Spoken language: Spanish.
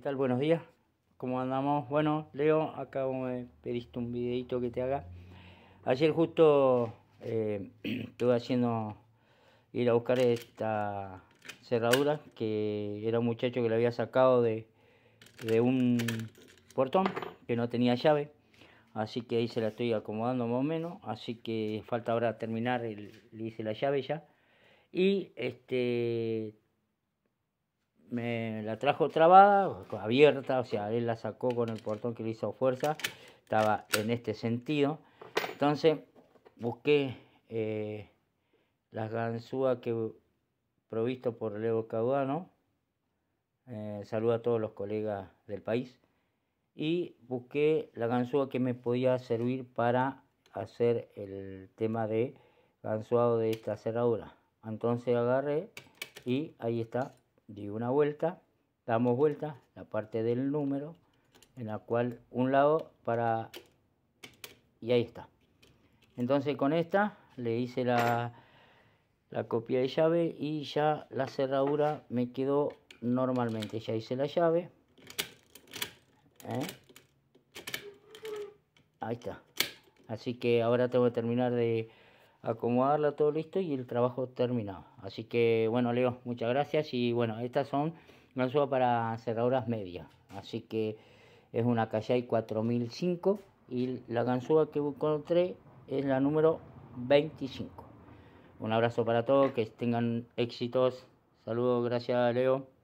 tal? Buenos días. ¿Cómo andamos? Bueno, Leo, acabo de pedirte un videito que te haga. Ayer justo eh, estuve haciendo ir a buscar esta cerradura que era un muchacho que la había sacado de, un portón que no tenía llave. Así que ahí se la estoy acomodando más o menos. Así que falta ahora terminar, el, le hice la llave ya. Y este me la trajo trabada, abierta, o sea, él la sacó con el portón que le hizo fuerza, estaba en este sentido. Entonces busqué eh, la las ganzúas que provisto por Leo Caudano, eh, saludo a todos los colegas del país, y busqué la ganzúa que me podía servir para hacer el tema de ganzuado de esta cerradura. Entonces agarré y ahí está di una vuelta, damos vuelta la parte del número en la cual un lado para y ahí está. Entonces con esta le hice la, la copia de llave y ya la cerradura me quedó normalmente. Ya hice la llave. ¿eh? Ahí está. Así que ahora tengo que terminar de acomodarla todo listo y el trabajo terminado. Así que bueno, Leo, muchas gracias y bueno, estas son ganzúas para cerraduras medias. Así que es una Callay 4005 y la ganzúa que encontré es la número 25. Un abrazo para todos, que tengan éxitos. Saludos, gracias Leo.